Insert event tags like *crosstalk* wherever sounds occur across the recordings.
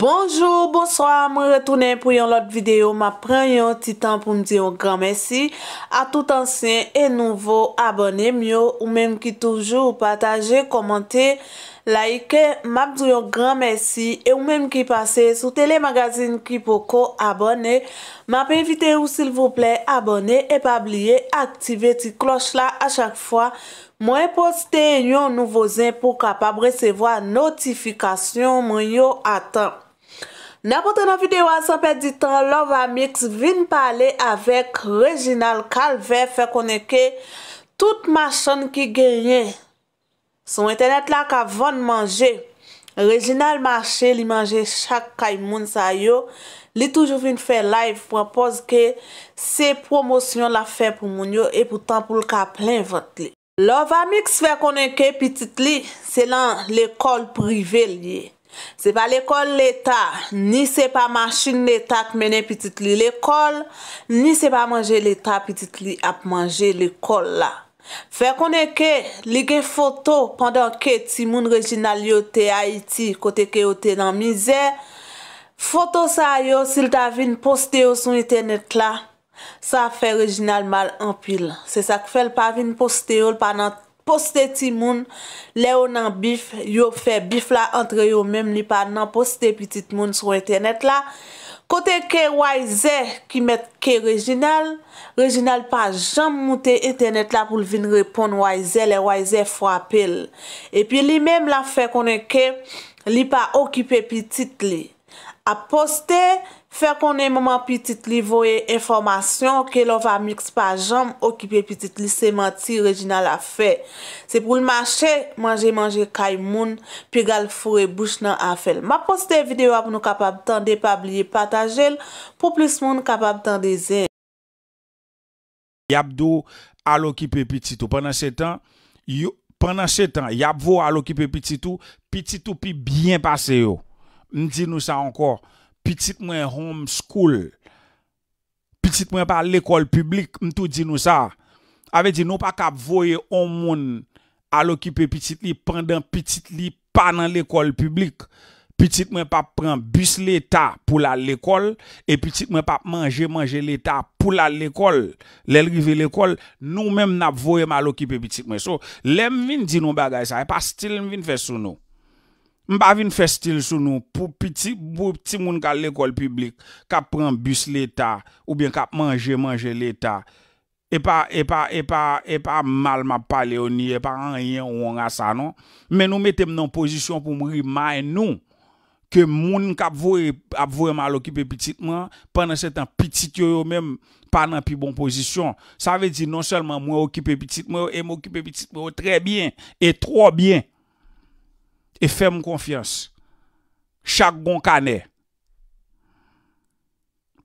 Bonjour, bonsoir, mwen retounen pou yon lot videyo. Mwen pren yon titan pou m diyon gran mersi. A tout ansyen e nouvo abonnen myo. Ou menm ki toujou pataje, komante, like, mwen m diyon gran mersi. E ou menm ki pase sou telemagazin ki pou ko abonnen. Mwen pe evite ou sil vouple abonnen e pa bliye aktive ti kloch la a chak fwa. Mwen poste yon nouvo zin pou kapab resevo a notifikasyon mwen yon atan. Nè apote nan videwa sanpe di tan, Love Amix vin pale avek Reginald Kalve fè koneke tout machan ki genyen. Son internet la ka van manje, Reginald manche li manje chak kay moun sa yo, li toujou vin fè live pwapos ke se promosyon la fè pou moun yo e pou tan pou l ka plen vant li. Love Amix fè koneke pitit li selan l ekol prive liye. Se pa l'ekol l'Etat, ni se pa mashing l'Etat menen pitit li l'ekol, ni se pa manje l'Etat pitit li ap manje l'ekol la. Fè konen ke, li gen foto pandan ke ti moun rejinal yo te Haiti, kote ke yo te nan mize. Foto sa yo, sil ta vin poste yo son internet la. Sa fè rejinal mal anpil. Se sa k fè l pa vin poste yo l panan ta. A poste ti moun, le ou nan bif, yo fe bif la antre yo mem li pa nan poste pitit moun sou etenet la. Kote ke YZ ki met ke Reginald, Reginald pa jam moute etenet la pou vin repon YZ, le YZ fwa apel. E pi li mem la fe konen ke li pa okipe pitit li. A poste... Fè konen moman pitit li voye informasyon ke lo va miks pa jom okipe pitit li sementi rejina la fè. Se pou l'mache manje manje kay moun pi gal fure bouch nan afèl. Ma poste videwa pou nou kapab tan de pabliye patajel pou plis moun kapab tan de zè. Yap do alokipe pitit ou. Pendan chè tan, yap vo alokipe pitit ou, pitit ou pi byen pase yo. Ndi nou sa ankor. Pitit mwen homeschool, pitit mwen pa l'ekol publik mtou di nou sa. Ave di nou pa kap voye on moun alokipe pitit li pandan pitit li pa nan l'ekol publik. Pitit mwen pa pren bus l'eta pou la l'ekol e pitit mwen pa manje manje l'eta pou la l'ekol. Lèl rive l'ekol nou mèm nap voye malokipe pitit mwen. So lèm vin di nou bagay sa, e pa stil vin fè sou nou. M pa vin festil sou nou pou piti moun kal l'ekol publik kap pran bus l'Etat ou bien kap manje manje l'Etat. E pa e e e mal ma pale o ni, e pa an yin ou an a sa non. Men nou metem nan pozisyon pou mou rimay nou ke moun kap vwe mal okipe piti moun panan setan piti kyo yo men panan pi bon pozisyon. Sa ve di non selman mwen okipe piti moun e mwen okipe piti moun tre bien e tro bien. et fais-moi confiance. Chaque bon canet,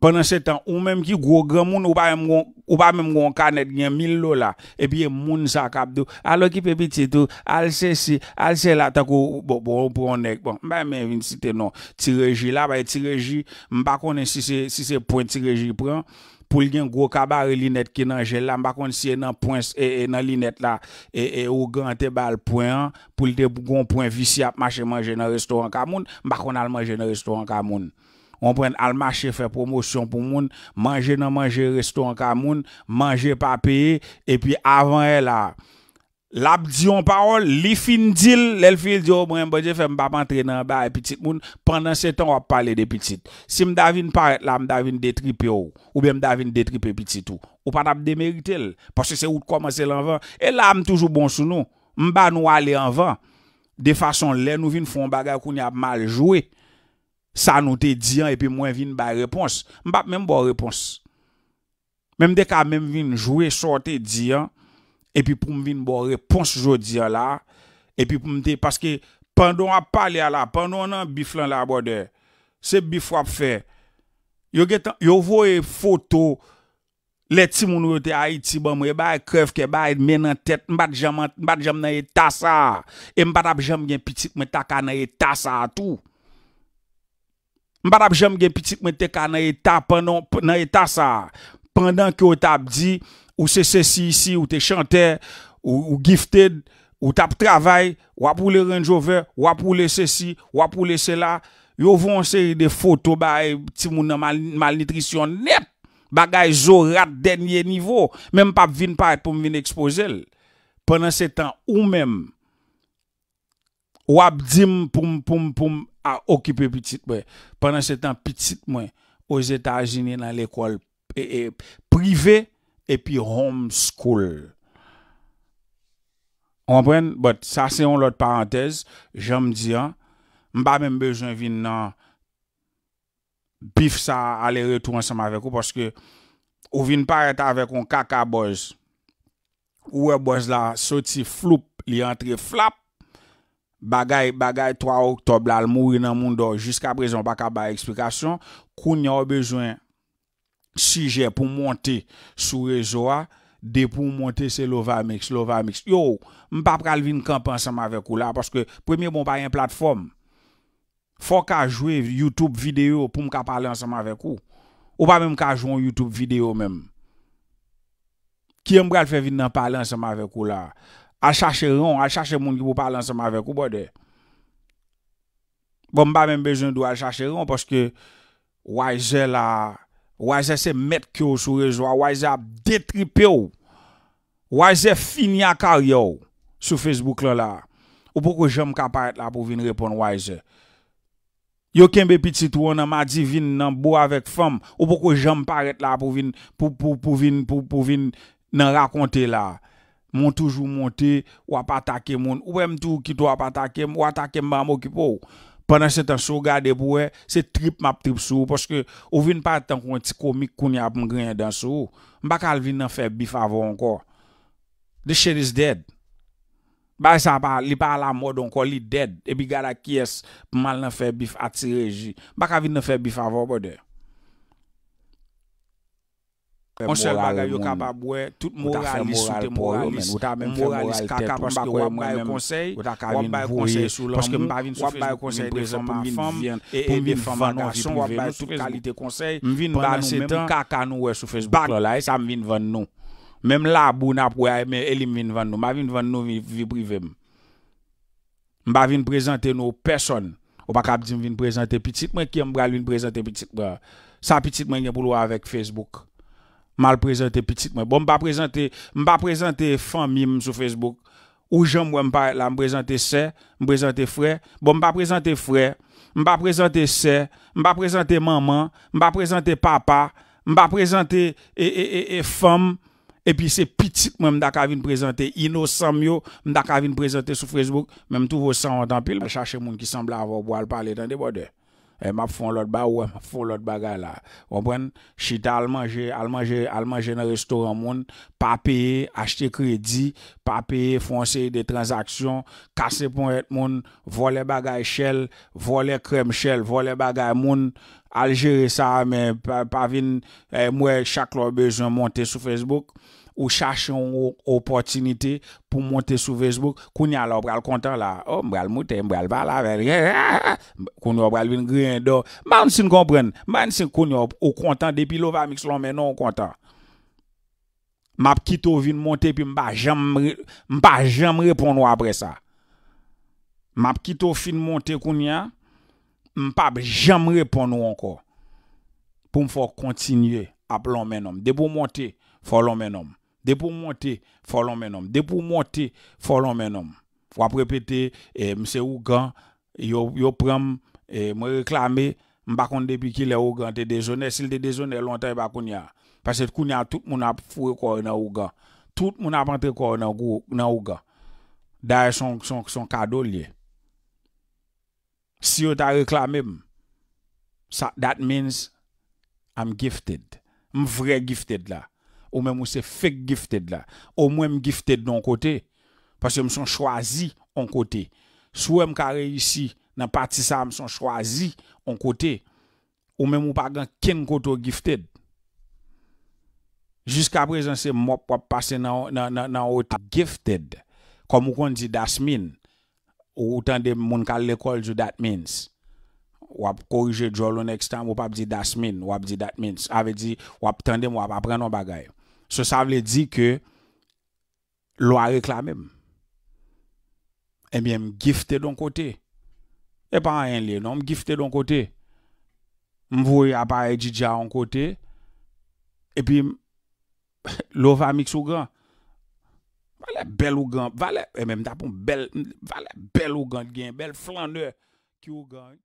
Pendan se tan, ou menm ki gwo gran moun, ou pa menm gwo kanet gen mil lola, epi e moun sa kap do. Alo ki pepi titou, alse si, alse la tako, bon, bon, bon, bon, nek, bon. Mwen menm vin si tenon. Ti reji la, bay ti reji, mbakone si se point ti reji pran, poul gen gwo kabare linet ki nan jel la, mbakone si e nan point, e, e, nan linet la, e, e, ou gran te bal pran, poul te gwo point visi ap mache manje nan restoran ka moun, mbakone al manje nan restoran ka moun. On prend al marché faire promotion pour moun, manger dans manger restaurant ka moun, manger pas payer et puis avant elle là dit en parole, li fin dil, l'el fil di, oh, mwen bodje fè m'pap antre nan ba e pitit moun, pendant se ton wap pale des pitit. Si m'davin paret la, m'davin détriper ou, oh. ou bien m'davin petit tout oh. ou. Ou pa démériter parce que c'est où commencer t'komanse et là m m'm toujours bon ne nou, m'ba aller en vain. De façon nous nous faire un bagarre qu'on a mal joué. Sanote diyan epi mwen vin ba repons. Mbap menm bo repons. Menm dek a menm vin jwe sorti diyan. Epi pou mvin bo repons jodi ya la. Epi pou mte, paske pandon ap pale ya la. Pandon nan bif lan la bode. Se bif wap fe. Yo getan, yo vo e foto. Le ti moun wote a iti ban mwen. Mwen ba e krev ke ba e men nan tet. Mbat jam nan e tasa. E mbat ap jam gen pitik mwen taka nan e tasa atou. Mbara ap jem gen pitik mwen te ka nan etat sa. Pendan ki yo tap di, ou se se si si, ou te chante, ou gifted, ou tap travay, wap ou le range over, wap ou le se si, wap ou le se la, yo vonsi de foto ba e ti moun nan mal nitrisyon net, bagay zo rat denye nivo, mwen pap vin pa et pou mvin ekspozel. Pendan se tan ou menm, Ou ap di mpoum poum poum a okipe pitit mwen. Pendan se tan pitit mwen. Ou zeta ajiné nan l'ekol. Privé. E, e pi homeschool. On mwen pren. But sa se yon lot parantez. Jom di an. Mba mwen bejoun vin nan. Bif sa ale retou ansam avek ou. Ou vin pareta avek ou kaka boz. Ou e boz la soti floup. Li antre flap. Bagay 3 Oktob lal mouri nan moun doj Jiska prezon baka ba eksplikasyon Koun nyo ou bezwen Si jè pou mwante sou rezo a De pou mwante se Lovamix Lovamix Yo, mpa pral vin kamp ansem avek ou la Paske premye bon bayen platform Fok a jwé Youtube video Pou mka pale ansem avek ou Ou pa men mka jwé Youtube video men Ki mbra l fe vin nan pale ansem avek ou la Al chache ron, al chache moun ki pou palan seman vek, ou bode? Vom bon, ba men bejoun do al chache ron, poske wajze la, wajze se met kyo sou rejwa, wajze ap detripe ou, wajze finya karyou sou Facebook lan la. Ou poko jom kaparet la pou vin repon wajze? Yo kembe piti tou an amadi vin nan bo avet fam, ou poko jom paret la pou vin nan rakonte la? Mwen toujou monte, wap atake moun. Ou wè mtou ki tou wap atake moun, wap atake mbamou ki pou. Pendan se tan sou gade pou wè, se trip map trip sou. Poske ou vin pa tan kon ti komik koun ya ap mgren dan sou. Mbakal vin nan fe bif avon anko. The shit is dead. Bay san pa, li pa ala mod anko, li dead. Ebi gada kyes, mmal nan fe bif atireji. Mbakal vin nan fe bif avon anko. Mwen sey bagay yo ka babwe, tout mwen realist soute moralist. Mwen moralist kaka pwoske wap baye konsey, wap baye konsey sou lan mwen, wap baye konsey de zon pou mwen vyen, pou mwen vyen vyan nan viprive. Mwen vyen ban nou mwen kaka nou we sou Facebook lola, e sa mwen vyen van nou. Mem la abou napwe, el mwen vyen van nou, mwen vyen van nou viprive. Mwen vyen prezante nou person, wap baka ap di mwen vyen prezante pitik men ki mwen bral vyen prezante pitik. Sa pitik men gen poulou avèk Facebook. mal présenté petit moi bon pas présenté présenter présenté famille sur Facebook ou j'aime moi m'pas là me présenter sœur me frère bon pas présenté frère m'pas présenté c'est m'pas présenté maman m'pas présenté papa m'pas présenté et, et, et, femme et puis c'est petit moi m'da ka présenter innocent yo m'da présenter sur Facebook même tout vos sang en pile chercher monde qui semble avoir boire parler dans des bords E m'a fon lot ba wè, fon lot bagay la. Wapwen, chita al manje, al manger al manger nan restaurant moun, pas payer, acheter crédit, pas payer, foncer des transactions, casser pon être moun, vole bagay chel, voler crème chel, voler bagay moun, al gérer ça, mais pas, pa vin eh, chaque chak besoin monte sou Facebook ou chercher une opportunité pour monter sur Facebook, qu'on a là, on content là, oh, on va monter, on va le avec, *laughs* on va le Man, si on comprend, man, on est content depuis mixer mais non content. M'a quitté vin monter, puis jamais, après ça. M'a quitté au fin monter, qu'on jamais encore. Pour me continuer à l'homme non. De monter, faut De pou mwote, folon men om. De pou mwote, folon men om. Fwa prepeti, eh, mse Ougan, yo prem, eh, mwe reklame, mbakonde pi ki le Ougan te dejonè, si le te dejonè, lontan e bakoun ya. Fase koun ya, tout mwona fwe kwa ou nan Ougan. Tout mwona pante kwa ou nan Ougan. Daye son kado liye. Si yo ta reklame m, that means I'm gifted. M vre gifted la. Ou mèm ou se fèk gifted la. Ou mwèm gifted nan kote. Pasè m son chwazi an kote. Sou m kare yisi nan patisa m son chwazi an kote. Ou mèm ou pa gen ken koto gifted. Jiska prezen se m wap pase nan ou ta gifted. Kom m wap di dasmin. Ou wap tende m moun kal lekol di ou dat mens. Wap korije djolo nextan m wap ap di dasmin. Wap di dat mens. Ave di wap tende m wap apren nan bagayon. Se sa vle di ke lo a reklamem. E eh mi em gifte don kote. E pa en li, non, m gifte don kote. M vwe apare djidja don kote. E pi, *laughs* lo vwa mik sou gran. Valè bel ou gran, valè e bel ou gran gen, bel flanè ki ou gran.